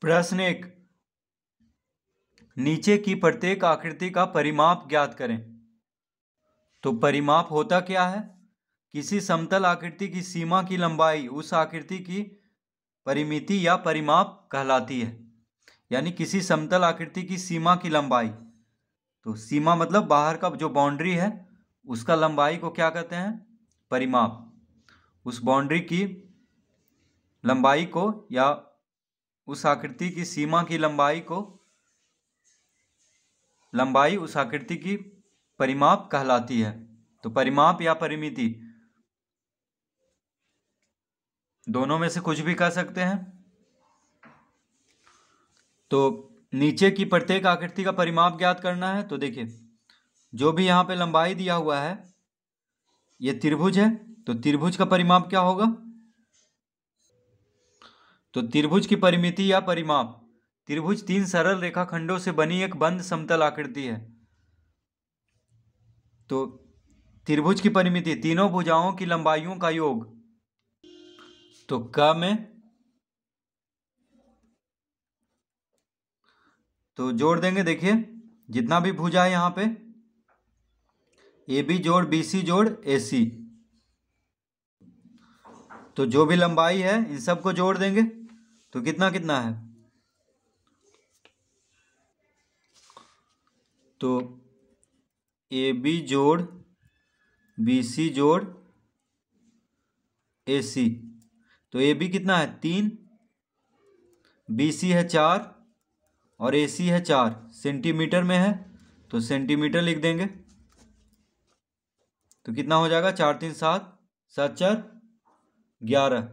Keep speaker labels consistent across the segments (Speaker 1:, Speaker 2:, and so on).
Speaker 1: प्रश्न एक नीचे की प्रत्येक आकृति का परिमाप ज्ञात करें तो परिमाप होता क्या है किसी समतल आकृति की सीमा की लंबाई उस आकृति की परिमिति या परिमाप कहलाती है यानी किसी समतल आकृति की सीमा की लंबाई तो सीमा मतलब बाहर का जो बाउंड्री है उसका लंबाई को क्या कहते हैं परिमाप उस बाउंड्री की लंबाई को या उस आकृति की सीमा की लंबाई को लंबाई उस आकृति की परिमाप कहलाती है तो परिमाप या परिमिति दोनों में से कुछ भी कह सकते हैं तो नीचे की प्रत्येक आकृति का परिमाप ज्ञात करना है तो देखिए जो भी यहां पे लंबाई दिया हुआ है ये त्रिभुज है तो त्रिभुज का परिमाप क्या होगा तो त्रिभुज की परिमिति या परिमाप त्रिभुज तीन सरल रेखाखंडों से बनी एक बंद समतल आकृति है तो त्रिभुज की परिमिति तीनों भुजाओं की लंबाइयों का योग तो क में तो जोड़ देंगे देखिए जितना भी भुजा है यहां पे ए बी जोड़ बी सी जोड़ ए सी तो जो भी लंबाई है इन सबको जोड़ देंगे तो कितना कितना है तो ए बी जोड़ बी सी जोड़ ए सी तो ए बी कितना है तीन बी सी है चार और ए सी है चार सेंटीमीटर में है तो सेंटीमीटर लिख देंगे तो कितना हो जाएगा चार तीन सात सात चार ग्यारह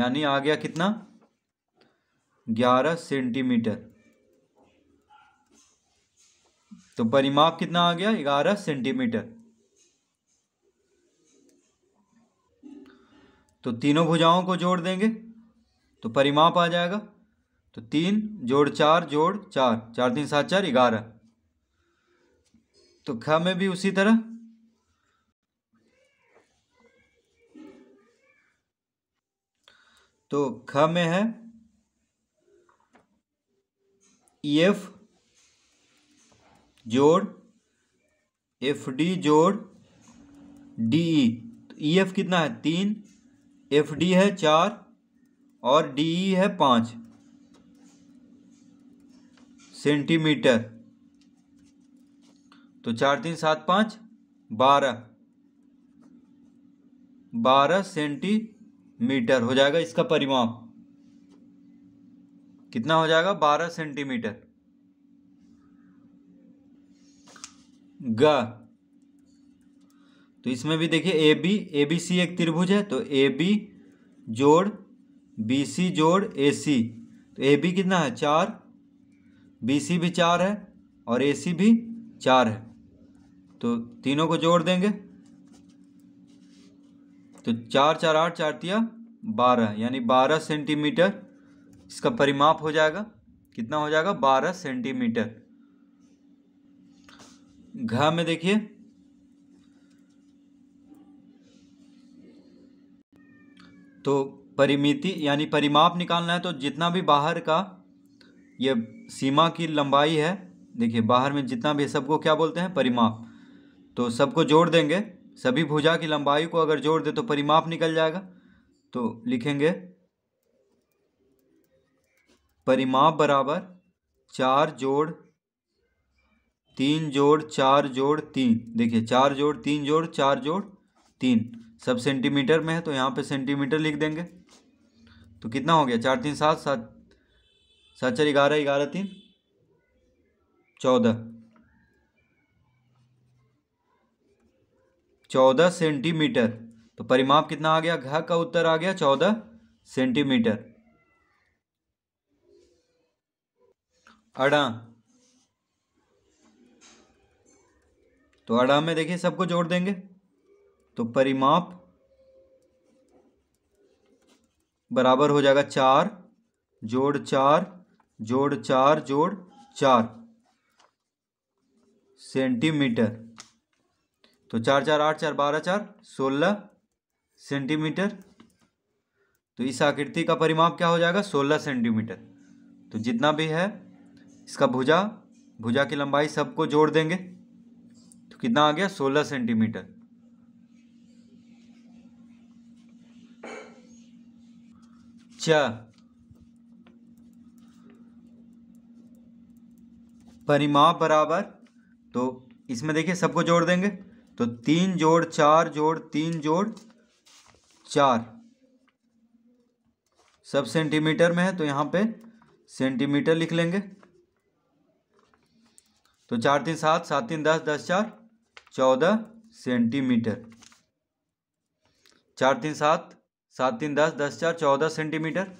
Speaker 1: यानी आ गया कितना ग्यारह सेंटीमीटर तो परिमाप कितना आ गया ग्यारह सेंटीमीटर तो तीनों भुजाओं को जोड़ देंगे तो परिमाप आ जाएगा तो तीन जोड़ चार जोड़ चार चार तीन सात चार ग्यारह तो ख में भी उसी तरह तो ख में है एफ जोड़ एफ डी जोड़ डी ई e. तो ई e एफ कितना है तीन एफ डी है चार और डी ई e है पाँच सेंटीमीटर तो चार तीन सात पाँच बारह बारह सेंटीमीटर हो जाएगा इसका परिमाप कितना हो जाएगा बारह सेंटीमीटर ग तो इसमें भी देखिए A B A B C एक त्रिभुज है तो ए बी जोड़ बी सी जोड़ ए सी तो ए बी कितना है चार बी सी भी चार है और ए सी भी चार है तो तीनों को जोड़ देंगे तो चार चार आठ चार तिया बारह यानी बारह सेंटीमीटर इसका परिमाप हो जाएगा कितना हो जाएगा बारह सेंटीमीटर घ में देखिए तो परिमिति यानी परिमाप निकालना है तो जितना भी बाहर का ये सीमा की लंबाई है देखिए बाहर में जितना भी सबको क्या बोलते हैं परिमाप तो सबको जोड़ देंगे सभी भुजा की लंबाई को अगर जोड़ दे तो परिमाप निकल जाएगा तो लिखेंगे परिमाप बराबर चार जोड़ तीन जोड़ चार जोड़ तीन देखिए चार जोड़ तीन जोड़ चार जोड़ तीन सब सेंटीमीटर में है तो यहाँ पे सेंटीमीटर लिख देंगे तो कितना हो गया चार तीन सात सात सात चार ग्यारह ग्यारह तीन चौदह चौदह सेंटीमीटर तो परिमाप कितना आ गया घ का उत्तर आ गया चौदह सेंटीमीटर अड़ा तो अड़ा में देखिए सबको जोड़ देंगे तो परिमाप बराबर हो जाएगा चार जोड़ चार जोड़ चार जोड़ चार सेंटीमीटर तो चार चार आठ चार बारह चार सोलह सेंटीमीटर तो इस आकृति का परिमाप क्या हो जाएगा सोलह सेंटीमीटर तो जितना भी है इसका भुजा भुजा की लंबाई सबको जोड़ देंगे तो कितना आ गया सोलह सेंटीमीटर च परिमाप बराबर तो इसमें देखिए सबको जोड़ देंगे तो तीन जोड़ चार जोड़ तीन जोड़ चार सब सेंटीमीटर में है तो यहाँ पे सेंटीमीटर लिख लेंगे तो चार तीन सात सात तीन दस दस चार चौदह सेंटीमीटर चार तीन सात सात तीन दस दस चार चौदह सेंटीमीटर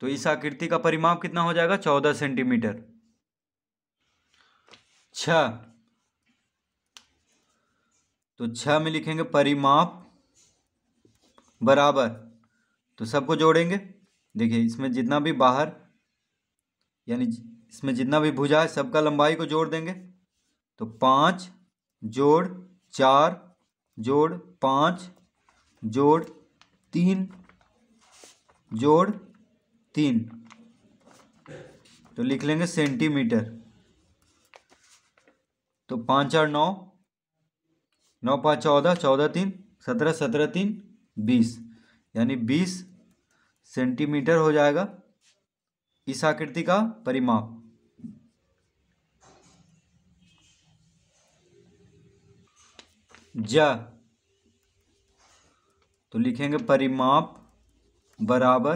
Speaker 1: तो इस आकृति का परिमाप कितना हो जाएगा चौदह सेंटीमीटर छ तो छ में लिखेंगे परिमाप बराबर तो सबको जोड़ेंगे देखिए इसमें जितना भी बाहर यानी इसमें जितना भी भुजा है सबका लंबाई को जोड़ देंगे तो पाँच जोड़ चार जोड़ पाँच जोड़ तीन जोड़ तीन तो लिख लेंगे सेंटीमीटर तो पाँच चार नौ नौ पाँच चौदह चौदह तीन सत्रह सत्रह तीन बीस यानी बीस सेंटीमीटर हो जाएगा इस आकृति का परिमाप ज तो लिखेंगे परिमाप बराबर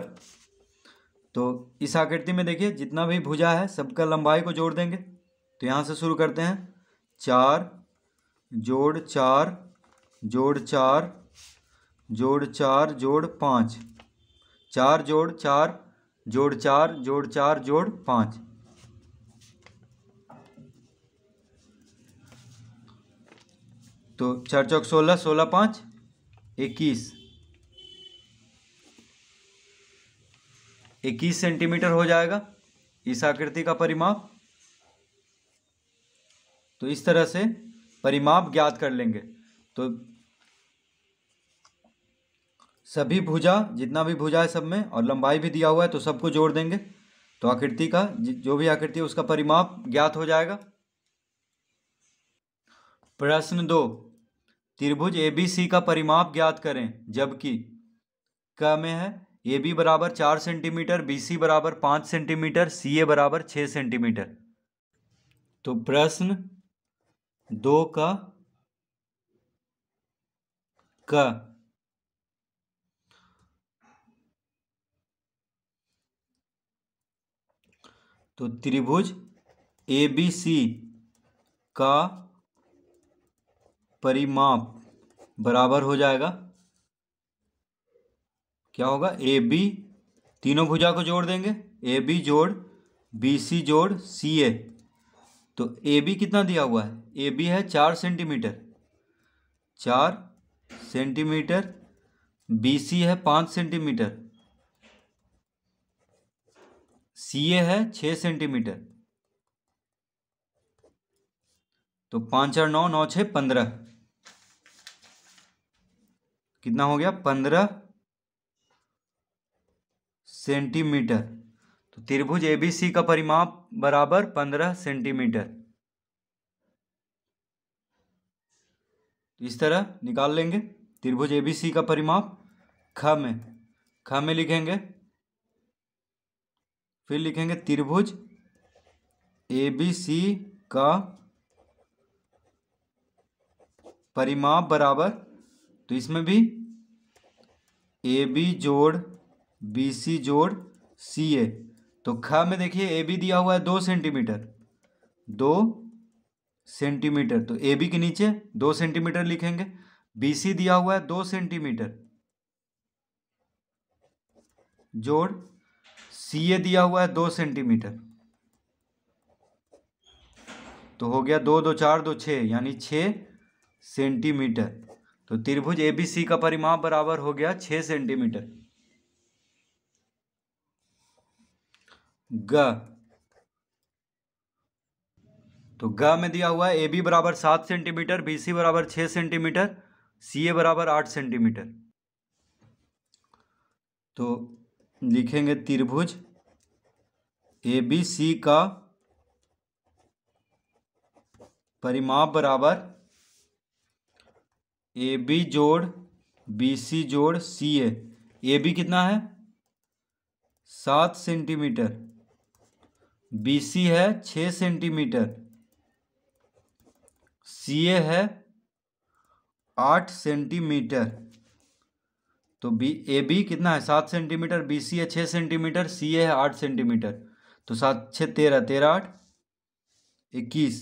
Speaker 1: तो इस आकृति में देखिए जितना भी भुजा है सबका लंबाई को जोड़ देंगे तो यहां से शुरू करते हैं चार जोड़ चार जोड़ चार जोड़ चार जोड़ पाँच चार जोड़ चार जोड़ चार जोड़ चार जोड़ पाँच तो चार चौक सोलह सोलह पाँच इक्कीस इक्कीस सेंटीमीटर हो जाएगा इस आकृति का परिमाप तो इस तरह से परिमाप ज्ञात कर लेंगे तो सभी भुजा जितना भी भुजा है सब में और लंबाई भी दिया हुआ है तो सबको जोड़ देंगे तो आकृति का जो भी आकृति है उसका परिमाप ज्ञात हो जाएगा प्रश्न दो त्रिभुज ए बी सी का परिमाप ज्ञात करें जबकि क में है ए बी बराबर चार सेंटीमीटर बी सी बराबर पाँच सेंटीमीटर सी ए बराबर छः सेंटीमीटर तो प्रश्न दो का क तो त्रिभुज ए बी सी का परिमाप बराबर हो जाएगा क्या होगा ए बी तीनों भुजा को जोड़ देंगे ए बी जोड़ बी सी जोड़ सी ए तो ए बी कितना दिया हुआ है ए बी है चार सेंटीमीटर चार सेंटीमीटर बी सी है पाँच सेंटीमीटर सी ए है छ सेंटीमीटर तो पांच चार नौ नौ छ पंद्रह कितना हो गया पंद्रह सेंटीमीटर तो त्रिभुज एबीसी का परिमाप बराबर पंद्रह सेंटीमीटर तो इस तरह निकाल लेंगे त्रिभुज एबीसी का परिमाप ख में ख में लिखेंगे फिर लिखेंगे त्रिभुज ए बी सी का परिमाप बराबर तो इसमें भी ए बी जोड़ बी सी जोड़ सी ए तो ख में देखिए ए बी दिया हुआ है दो सेंटीमीटर दो सेंटीमीटर तो ए बी के नीचे दो सेंटीमीटर लिखेंगे बी सी दिया हुआ है दो सेंटीमीटर जोड़ सी ए दिया हुआ है दो सेंटीमीटर तो हो गया दो दो चार दो छः यानी छः सेंटीमीटर तो त्रिभुज ए बी सी का परिमाप बराबर हो गया छः सेंटीमीटर ग तो ग में दिया हुआ है ए बी बराबर सात सेंटीमीटर बी सी बराबर छः सेंटीमीटर सी ए बराबर आठ सेंटीमीटर तो लिखेंगे त्रिभुज ए बी सी का परिमाप बराबर ए बी जोड़ बी सी जोड़ सी ए ए बी कितना है सात सेंटीमीटर बी सी है छ सेंटीमीटर सी ए है आठ सेंटीमीटर तो बी ए बी कितना है सात सेंटीमीटर बी सी है छः सेंटीमीटर सी ए है आठ सेंटीमीटर तो सात छः तेरह तेरह आठ इक्कीस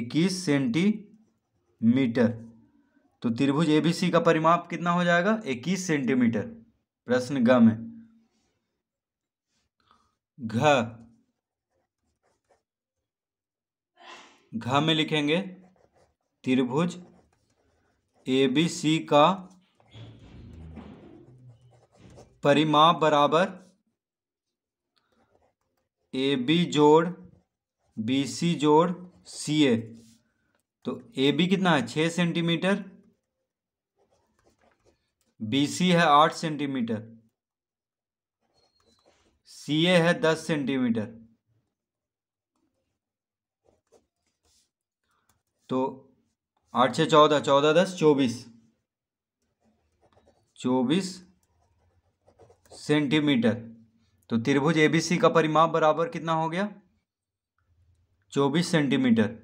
Speaker 1: इक्कीस सेंटीमीटर तो त्रिभुज ए बी सी का परिमाप कितना हो जाएगा इक्कीस सेंटीमीटर प्रश्न ग में घ घ में लिखेंगे त्रिभुज ए बी सी का परिमाप बराबर ए बी जोड़ बी सी जोड़ सी ए तो ए बी कितना है छ सेंटीमीटर बी सी है आठ सेंटीमीटर सी ए है दस सेंटीमीटर तो आठ छः चौदह चौदह दस चौबीस चौबीस सेंटीमीटर तो त्रिभुज एबीसी का परिमाप बराबर कितना हो गया चौबीस सेंटीमीटर